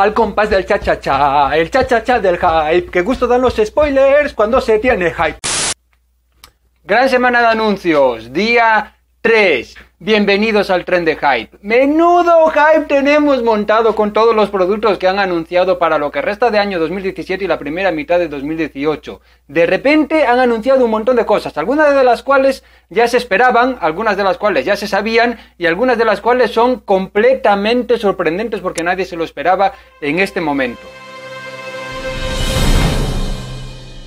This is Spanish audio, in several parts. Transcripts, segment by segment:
al compás del cha-cha-cha, el cha-cha-cha del hype, que gusto dan los spoilers cuando se tiene hype. Gran semana de anuncios, día 3. Bienvenidos al tren de hype. Menudo hype tenemos montado con todos los productos que han anunciado para lo que resta de año 2017 y la primera mitad de 2018. De repente han anunciado un montón de cosas, algunas de las cuales ya se esperaban, algunas de las cuales ya se sabían y algunas de las cuales son completamente sorprendentes porque nadie se lo esperaba en este momento.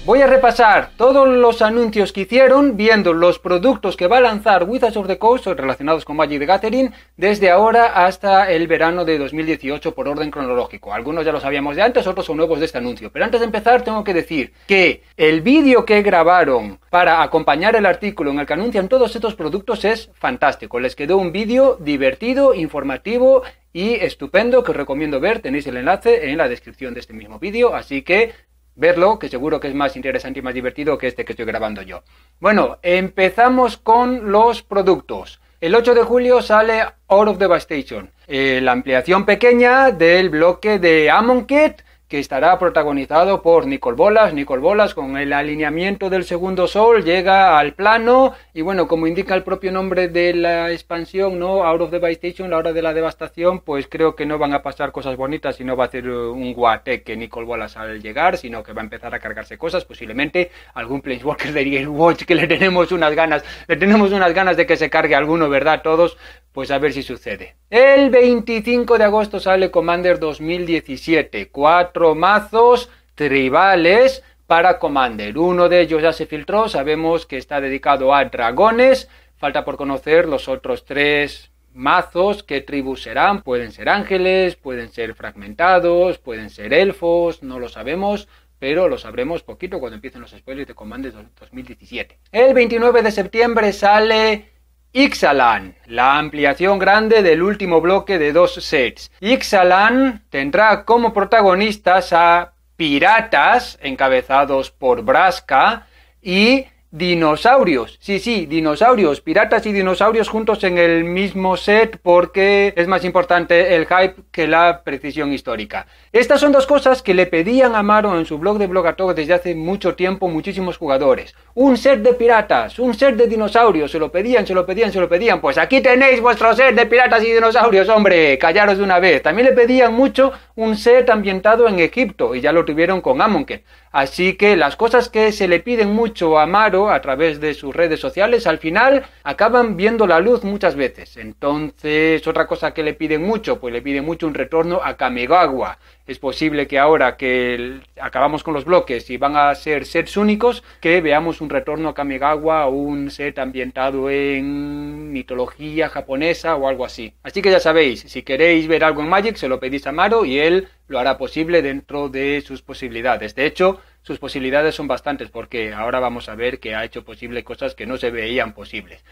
Voy a repasar todos los anuncios que hicieron viendo los productos que va a lanzar Wizards of the Coast relacionados con Magic the Gathering desde ahora hasta el verano de 2018 por orden cronológico. Algunos ya lo sabíamos de antes, otros son nuevos de este anuncio. Pero antes de empezar tengo que decir que el vídeo que grabaron para acompañar el artículo en el que anuncian todos estos productos es fantástico. Les quedó un vídeo divertido, informativo y estupendo que os recomiendo ver. Tenéis el enlace en la descripción de este mismo vídeo, así que verlo, que seguro que es más interesante y más divertido que este que estoy grabando yo. Bueno, empezamos con los productos. El 8 de julio sale Out of Devastation, eh, la ampliación pequeña del bloque de kit que estará protagonizado por Nicol Bolas. Nicol Bolas con el alineamiento del segundo sol llega al plano y bueno, como indica el propio nombre de la expansión, ¿no? Out of the Station, la hora de la devastación, pues creo que no van a pasar cosas bonitas y no va a hacer un que Nicol Bolas al llegar, sino que va a empezar a cargarse cosas, posiblemente algún Planeswalker de Game Watch que le tenemos unas ganas, le tenemos unas ganas de que se cargue alguno, ¿verdad? Todos, pues a ver si sucede. El 25 de agosto sale Commander 2017. Cuatro mazos tribales para Commander. Uno de ellos ya se filtró, sabemos que está dedicado a dragones. Falta por conocer los otros tres mazos, qué tribus serán. Pueden ser ángeles, pueden ser fragmentados, pueden ser elfos, no lo sabemos pero lo sabremos poquito cuando empiecen los spoilers de Commander 2017. El 29 de septiembre sale Ixalan, la ampliación grande del último bloque de dos sets. Ixalan tendrá como protagonistas a piratas encabezados por Braska y dinosaurios. Sí, sí, dinosaurios. Piratas y dinosaurios juntos en el mismo set porque es más importante el hype que la precisión histórica. Estas son dos cosas que le pedían a Maro en su blog de Blogatog desde hace mucho tiempo muchísimos jugadores. Un set de piratas, un set de dinosaurios. Se lo pedían, se lo pedían, se lo pedían. Pues aquí tenéis vuestro set de piratas y dinosaurios, hombre. Callaros de una vez. También le pedían mucho un set ambientado en Egipto y ya lo tuvieron con Amonkhet. Así que las cosas que se le piden mucho a Maro a través de sus redes sociales, al final acaban viendo la luz muchas veces. Entonces, otra cosa que le piden mucho, pues le piden mucho un retorno a Kamegawa. Es posible que ahora que acabamos con los bloques y van a ser sets únicos, que veamos un retorno a Kamegawa un set ambientado en mitología japonesa o algo así. Así que ya sabéis, si queréis ver algo en Magic, se lo pedís a Maro y él lo hará posible dentro de sus posibilidades. De hecho, sus posibilidades son bastantes porque ahora vamos a ver que ha hecho posible cosas que no se veían posibles.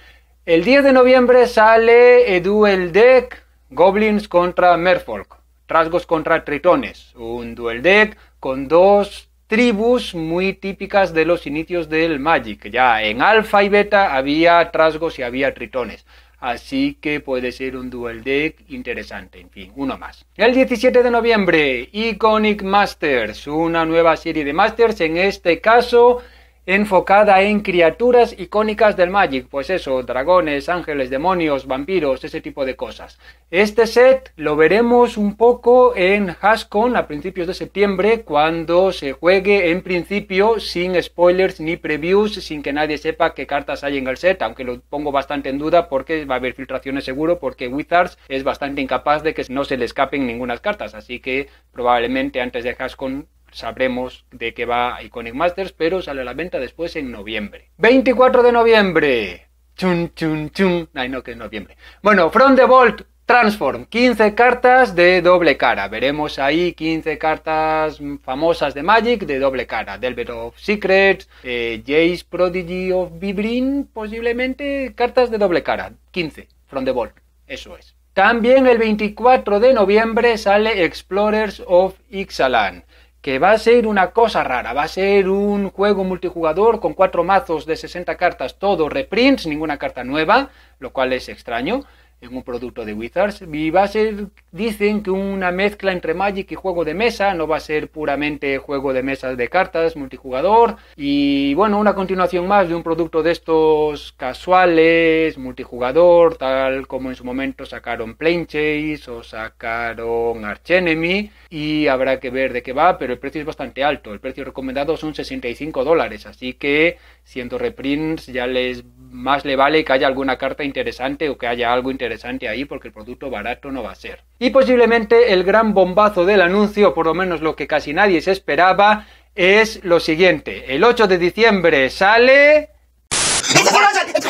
El 10 de noviembre sale Duel Deck Goblins contra Merfolk, Trasgos contra Tritones, un Duel Deck con dos tribus muy típicas de los inicios del Magic. Ya en alfa y beta había trasgos y había tritones. Así que puede ser un Duel deck interesante, en fin, uno más. El 17 de noviembre, Iconic Masters, una nueva serie de Masters, en este caso enfocada en criaturas icónicas del Magic, pues eso, dragones, ángeles, demonios, vampiros, ese tipo de cosas. Este set lo veremos un poco en Hascon a principios de septiembre, cuando se juegue en principio sin spoilers ni previews, sin que nadie sepa qué cartas hay en el set, aunque lo pongo bastante en duda porque va a haber filtraciones seguro, porque Wizards es bastante incapaz de que no se le escapen ninguna cartas, así que probablemente antes de Hascon sabremos de qué va Iconic Masters, pero sale a la venta después en noviembre. 24 de noviembre. Chun, chun, chun. Ay, no, que es noviembre. Bueno, From the Vault Transform. 15 cartas de doble cara. Veremos ahí 15 cartas famosas de Magic de doble cara. Delver of Secrets, eh, Jace Prodigy of Vibrin, posiblemente cartas de doble cara. 15. From the Vault. Eso es. También el 24 de noviembre sale Explorers of Ixalan que va a ser una cosa rara, va a ser un juego multijugador con cuatro mazos de 60 cartas, todo reprints, ninguna carta nueva, lo cual es extraño en un producto de Wizards. Y va a ser, dicen que una mezcla entre Magic y juego de mesa, no va a ser puramente juego de mesas de cartas, multijugador. Y bueno, una continuación más de un producto de estos casuales, multijugador, tal como en su momento sacaron Plane Chase o sacaron Archenemy. Y habrá que ver de qué va, pero el precio es bastante alto. El precio recomendado son 65 dólares, así que siendo reprints ya les más le vale que haya alguna carta interesante o que haya algo interesante ahí porque el producto barato no va a ser. Y posiblemente el gran bombazo del anuncio, por lo menos lo que casi nadie se esperaba, es lo siguiente. El 8 de diciembre sale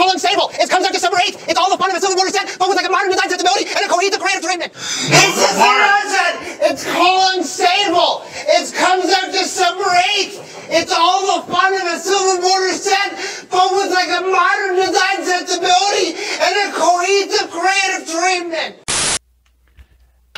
colon stable. It comes out December 8th. It's all the fun of a silver War set, but with like a modern design sensibility and a cohesive creative treatment. It's a reason. It's colon stable. It comes out December 8th. It's all the fun of a silver border set, but with like a modern design sensibility and a cohesive creative treatment.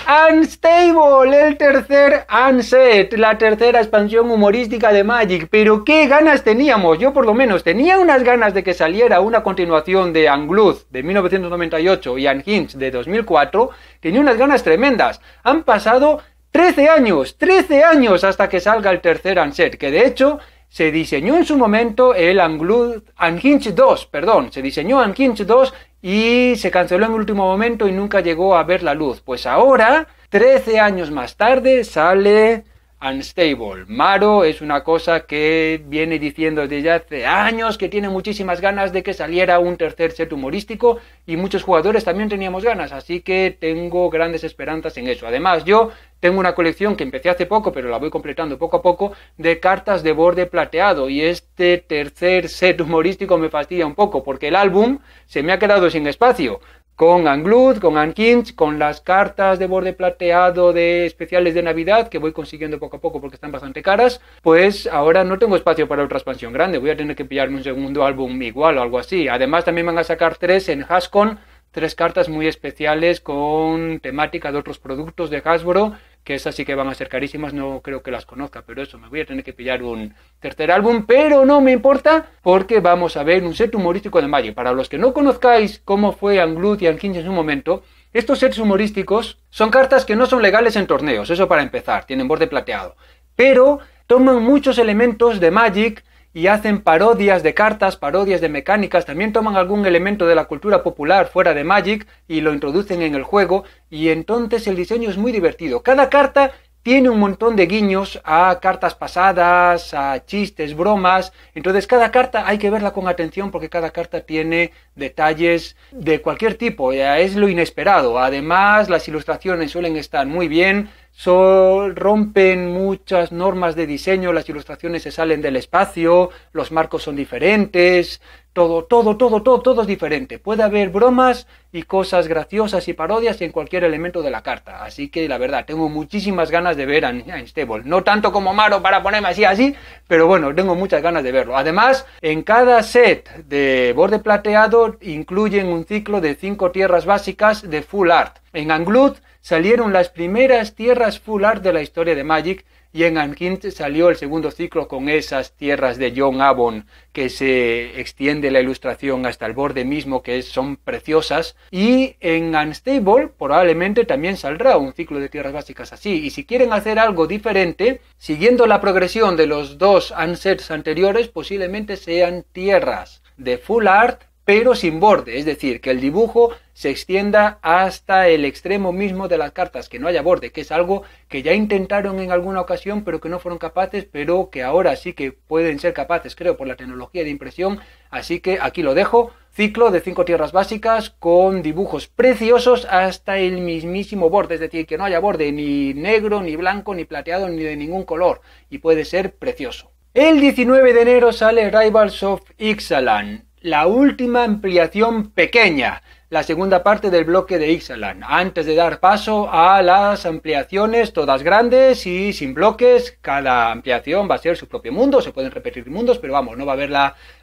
Unstable, el tercer Unset, la tercera expansión humorística de Magic. Pero qué ganas teníamos, yo por lo menos tenía unas ganas de que saliera una continuación de Angluth de 1998 y Unhinged de 2004, tenía unas ganas tremendas. Han pasado 13 años, 13 años hasta que salga el tercer Unset, que de hecho se diseñó en su momento el Angluth, Unhinged 2, perdón, se diseñó 2 y se canceló en último momento y nunca llegó a ver la luz. Pues ahora, 13 años más tarde, sale unstable. Maro es una cosa que viene diciendo desde hace años que tiene muchísimas ganas de que saliera un tercer set humorístico y muchos jugadores también teníamos ganas, así que tengo grandes esperanzas en eso. Además, yo tengo una colección que empecé hace poco, pero la voy completando poco a poco, de cartas de borde plateado. Y este tercer set humorístico me fastidia un poco, porque el álbum se me ha quedado sin espacio con Anglud, con Ankins, con las cartas de borde plateado de especiales de Navidad que voy consiguiendo poco a poco porque están bastante caras, pues ahora no tengo espacio para otra expansión grande. Voy a tener que pillarme un segundo álbum igual o algo así. Además, también van a sacar tres en Hascon, tres cartas muy especiales con temática de otros productos de Hasbro que esas sí que van a ser carísimas, no creo que las conozca, pero eso, me voy a tener que pillar un tercer álbum, pero no me importa, porque vamos a ver un set humorístico de Magic, Para los que no conozcáis cómo fue Anglut y Angkins en su momento, estos sets humorísticos son cartas que no son legales en torneos, eso para empezar, tienen borde plateado, pero toman muchos elementos de Magic, y hacen parodias de cartas, parodias de mecánicas, también toman algún elemento de la cultura popular fuera de Magic y lo introducen en el juego y entonces el diseño es muy divertido. Cada carta tiene un montón de guiños a cartas pasadas, a chistes, bromas. Entonces cada carta hay que verla con atención porque cada carta tiene detalles de cualquier tipo. Es lo inesperado. Además las ilustraciones suelen estar muy bien rompen muchas normas de diseño, las ilustraciones se salen del espacio, los marcos son diferentes, todo, todo, todo, todo, todo es diferente. Puede haber bromas y cosas graciosas y parodias en cualquier elemento de la carta. Así que la verdad, tengo muchísimas ganas de ver a Stable. No tanto como Maro para ponerme así, así, pero bueno, tengo muchas ganas de verlo. Además, en cada set de borde plateado incluyen un ciclo de cinco tierras básicas de full art. En Angluth salieron las primeras tierras full art de la historia de Magic y en Unkind salió el segundo ciclo con esas tierras de John Avon que se extiende la ilustración hasta el borde mismo que son preciosas y en Unstable probablemente también saldrá un ciclo de tierras básicas así y si quieren hacer algo diferente siguiendo la progresión de los dos unsets anteriores posiblemente sean tierras de full art pero sin borde, es decir, que el dibujo se extienda hasta el extremo mismo de las cartas, que no haya borde, que es algo que ya intentaron en alguna ocasión, pero que no fueron capaces, pero que ahora sí que pueden ser capaces, creo, por la tecnología de impresión. Así que aquí lo dejo. Ciclo de cinco tierras básicas con dibujos preciosos hasta el mismísimo borde, es decir, que no haya borde ni negro, ni blanco, ni plateado, ni de ningún color, y puede ser precioso. El 19 de enero sale Rivals of Ixalan la última ampliación pequeña, la segunda parte del bloque de Ixalan, antes de dar paso a las ampliaciones todas grandes y sin bloques. Cada ampliación va a ser su propio mundo, se pueden repetir mundos, pero vamos, no va a haber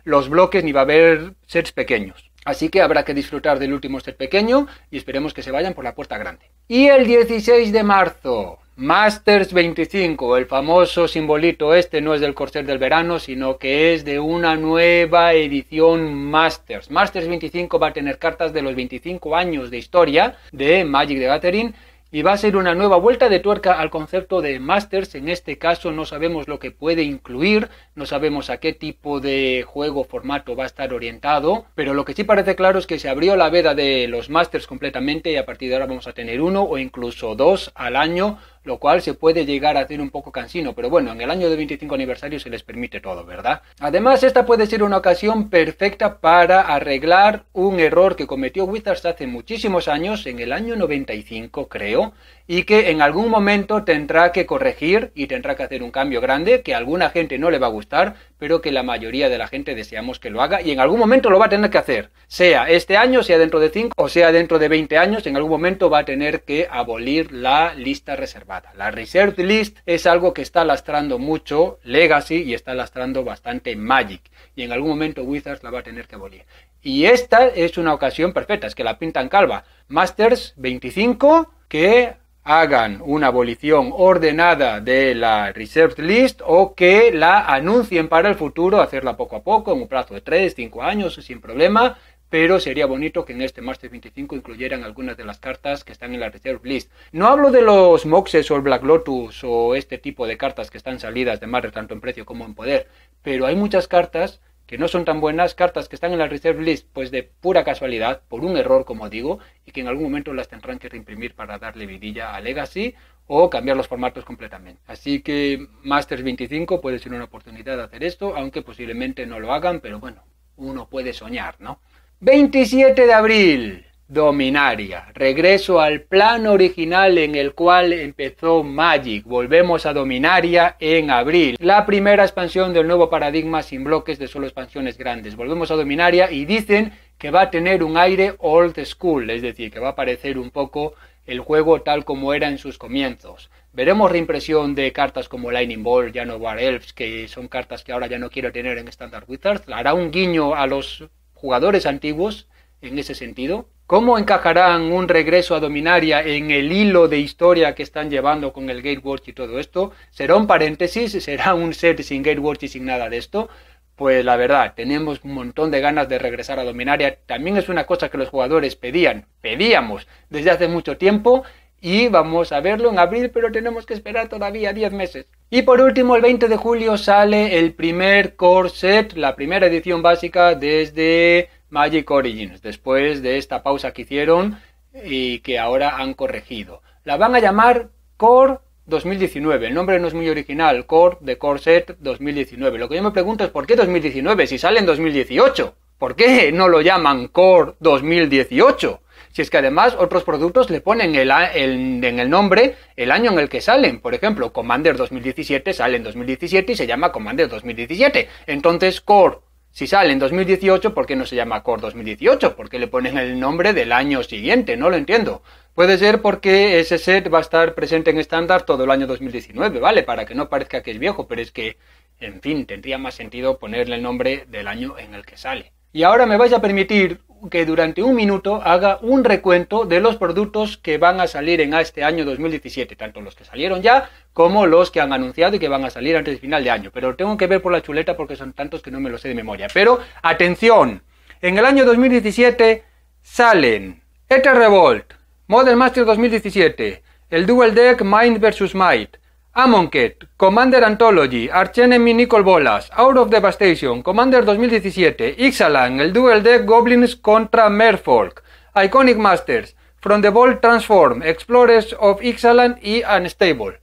los bloques ni va a haber sets pequeños. Así que habrá que disfrutar del último set pequeño y esperemos que se vayan por la puerta grande. Y el 16 de marzo, Masters 25, el famoso simbolito este no es del Corsair del verano, sino que es de una nueva edición Masters. Masters 25 va a tener cartas de los 25 años de historia de Magic the Gathering y va a ser una nueva vuelta de tuerca al concepto de Masters. En este caso no sabemos lo que puede incluir, no sabemos a qué tipo de juego formato va a estar orientado, pero lo que sí parece claro es que se abrió la veda de los Masters completamente y a partir de ahora vamos a tener uno o incluso dos al año lo cual se puede llegar a hacer un poco cansino, pero bueno, en el año de 25 aniversario se les permite todo, ¿verdad? Además, esta puede ser una ocasión perfecta para arreglar un error que cometió Wizards hace muchísimos años, en el año 95 creo, y que en algún momento tendrá que corregir y tendrá que hacer un cambio grande que a alguna gente no le va a gustar, pero que la mayoría de la gente deseamos que lo haga y en algún momento lo va a tener que hacer, sea este año, sea dentro de 5 o sea dentro de 20 años, en algún momento va a tener que abolir la lista reservada. La Reserved List es algo que está lastrando mucho Legacy y está lastrando bastante Magic y en algún momento Wizards la va a tener que abolir. Y esta es una ocasión perfecta, es que la pintan calva. Masters 25 que hagan una abolición ordenada de la Reserve List o que la anuncien para el futuro, hacerla poco a poco, en un plazo de 3, 5 años, sin problema, pero sería bonito que en este Masters 25 incluyeran algunas de las cartas que están en la Reserve List. No hablo de los Moxes o el Black Lotus o este tipo de cartas que están salidas de madre, tanto en precio como en poder, pero hay muchas cartas que no son tan buenas, cartas que están en la reserve list pues de pura casualidad, por un error como digo, y que en algún momento las tendrán que reimprimir para darle vidilla a Legacy o cambiar los formatos completamente. Así que Masters 25 puede ser una oportunidad de hacer esto, aunque posiblemente no lo hagan, pero bueno, uno puede soñar, ¿no? 27 de abril. Dominaria. Regreso al plan original en el cual empezó Magic. Volvemos a Dominaria en abril. La primera expansión del nuevo paradigma sin bloques de solo expansiones grandes. Volvemos a Dominaria y dicen que va a tener un aire old school, es decir, que va a parecer un poco el juego tal como era en sus comienzos. Veremos reimpresión de cartas como Lightning Ball, ya no War Elves, que son cartas que ahora ya no quiero tener en Standard Wizards. Hará un guiño a los jugadores antiguos en ese sentido. ¿Cómo encajarán un regreso a Dominaria en el hilo de historia que están llevando con el Gatewatch y todo esto? ¿Será un paréntesis? ¿Será un set sin Gatewatch y sin nada de esto? Pues la verdad, tenemos un montón de ganas de regresar a Dominaria. También es una cosa que los jugadores pedían, pedíamos desde hace mucho tiempo y vamos a verlo en abril, pero tenemos que esperar todavía 10 meses. Y por último, el 20 de julio sale el primer core set, la primera edición básica desde Magic Origins, después de esta pausa que hicieron y que ahora han corregido. La van a llamar Core 2019. El nombre no es muy original, Core de Corset 2019. Lo que yo me pregunto es por qué 2019 si sale en 2018. ¿Por qué no lo llaman Core 2018? Si es que además otros productos le ponen en el nombre el año en el que salen. Por ejemplo, Commander 2017 sale en 2017 y se llama Commander 2017. Entonces, Core si sale en 2018, ¿por qué no se llama Core 2018? ¿Por qué le ponen el nombre del año siguiente? No lo entiendo. Puede ser porque ese set va a estar presente en estándar todo el año 2019, ¿vale? Para que no parezca que es viejo, pero es que, en fin, tendría más sentido ponerle el nombre del año en el que sale. Y ahora me vais a permitir que durante un minuto haga un recuento de los productos que van a salir en este año 2017, tanto los que salieron ya como los que han anunciado y que van a salir antes del final de año. Pero tengo que ver por la chuleta porque son tantos que no me los sé de memoria. Pero atención, en el año 2017 salen Ether Revolt, Model Master 2017, el Dual Deck Mind vs. Might, Amonkhet, Commander Anthology, Archenemy Nicol Bolas, Out of Devastation, Commander 2017, Ixalan, el Duel de Goblins contra Merfolk, Iconic Masters, From the Ball Transform, Explorers of Ixalan y Unstable.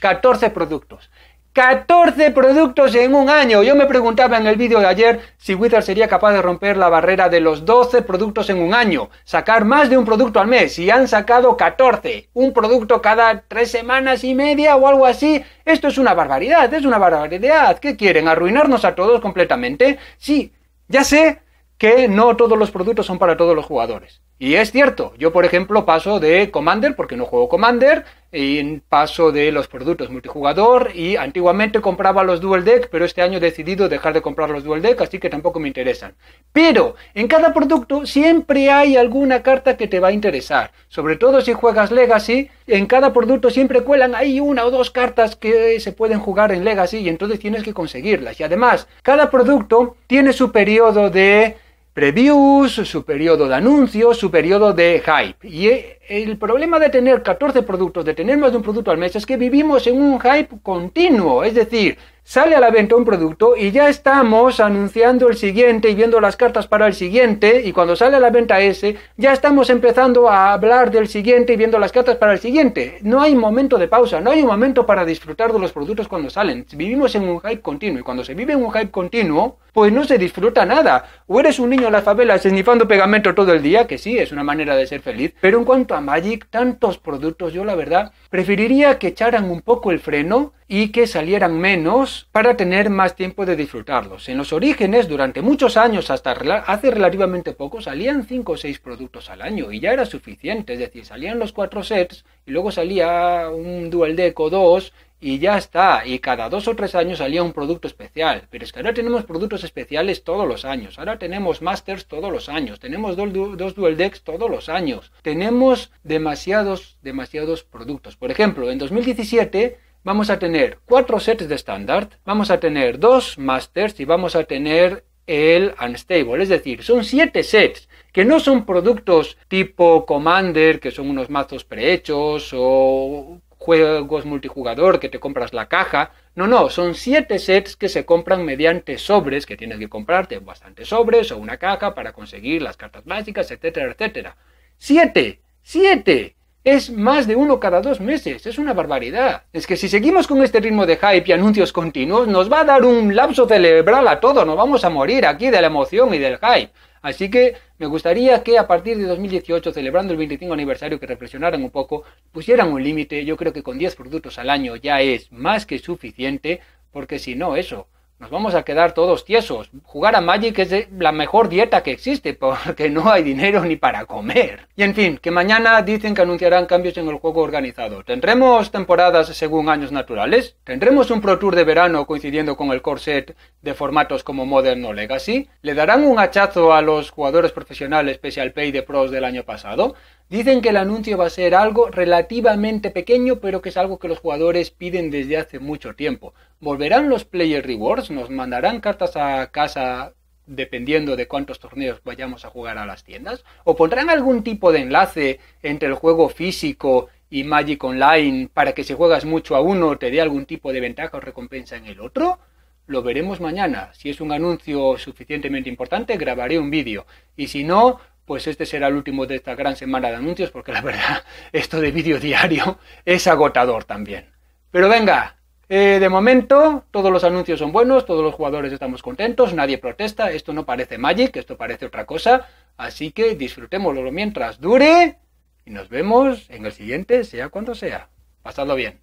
14 productos. 14 productos en un año. Yo me preguntaba en el vídeo de ayer si Wizard sería capaz de romper la barrera de los 12 productos en un año, sacar más de un producto al mes y han sacado 14, un producto cada tres semanas y media o algo así. Esto es una barbaridad, es una barbaridad. ¿Qué quieren? ¿Arruinarnos a todos completamente? Sí, ya sé que no todos los productos son para todos los jugadores. Y es cierto, yo por ejemplo paso de Commander porque no juego Commander, y paso de los productos multijugador y antiguamente compraba los Dual Deck, pero este año he decidido dejar de comprar los Dual Deck, así que tampoco me interesan. Pero en cada producto siempre hay alguna carta que te va a interesar, sobre todo si juegas Legacy, en cada producto siempre cuelan hay una o dos cartas que se pueden jugar en Legacy y entonces tienes que conseguirlas. Y además, cada producto tiene su periodo de previews, su periodo de anuncios, su periodo de hype. Y eh, el problema de tener 14 productos, de tener más de un producto al mes, es que vivimos en un hype continuo. Es decir, sale a la venta un producto y ya estamos anunciando el siguiente y viendo las cartas para el siguiente. Y cuando sale a la venta ese, ya estamos empezando a hablar del siguiente y viendo las cartas para el siguiente. No hay momento de pausa, no hay un momento para disfrutar de los productos cuando salen. Vivimos en un hype continuo y cuando se vive en un hype continuo, pues no se disfruta nada. O eres un niño en las favelas esnifando pegamento todo el día, que sí, es una manera de ser feliz. Pero en cuanto Magic, tantos productos, yo la verdad preferiría que echaran un poco el freno y que salieran menos para tener más tiempo de disfrutarlos. En los orígenes, durante muchos años, hasta hace relativamente poco, salían 5 o 6 productos al año y ya era suficiente. Es decir, salían los 4 sets y luego salía un Dual Deco 2 y ya está. Y cada dos o tres años salía un producto especial. Pero es que ahora tenemos productos especiales todos los años. Ahora tenemos masters todos los años. Tenemos dos, duel decks todos los años. Tenemos demasiados, demasiados productos. Por ejemplo, en 2017 vamos a tener cuatro sets de estándar. Vamos a tener dos masters y vamos a tener el unstable. Es decir, son siete sets que no son productos tipo Commander, que son unos mazos prehechos, o juegos multijugador que te compras la caja. No, no, son siete sets que se compran mediante sobres, que tienes que comprarte bastantes sobres o una caja para conseguir las cartas básicas, etcétera, etcétera. ¡Siete! ¡Siete! Es más de uno cada dos meses, es una barbaridad. Es que si seguimos con este ritmo de hype y anuncios continuos, nos va a dar un lapso cerebral a todo, nos vamos a morir aquí de la emoción y del hype. Así que me gustaría que a partir de 2018, celebrando el 25 aniversario, que reflexionaran un poco, pusieran un límite. Yo creo que con 10 productos al año ya es más que suficiente, porque si no, eso, nos vamos a quedar todos tiesos. Jugar a Magic es la mejor dieta que existe porque no hay dinero ni para comer. Y en fin, que mañana dicen que anunciarán cambios en el juego organizado. Tendremos temporadas según años naturales, tendremos un Pro Tour de verano coincidiendo con el corset de formatos como Modern o Legacy, le darán un hachazo a los jugadores profesionales pese al Pay de Pros del año pasado, Dicen que el anuncio va a ser algo relativamente pequeño, pero que es algo que los jugadores piden desde hace mucho tiempo. ¿Volverán los player rewards? ¿Nos mandarán cartas a casa dependiendo de cuántos torneos vayamos a jugar a las tiendas? ¿O pondrán algún tipo de enlace entre el juego físico y Magic Online para que si juegas mucho a uno te dé algún tipo de ventaja o recompensa en el otro? Lo veremos mañana. Si es un anuncio suficientemente importante, grabaré un vídeo. Y si no, pues este será el último de esta gran semana de anuncios, porque la verdad, esto de vídeo diario es agotador también. Pero venga, eh, de momento, todos los anuncios son buenos, todos los jugadores estamos contentos, nadie protesta, esto no parece Magic, esto parece otra cosa, así que disfrutémoslo mientras dure y nos vemos en el siguiente, sea cuando sea. Pasadlo bien.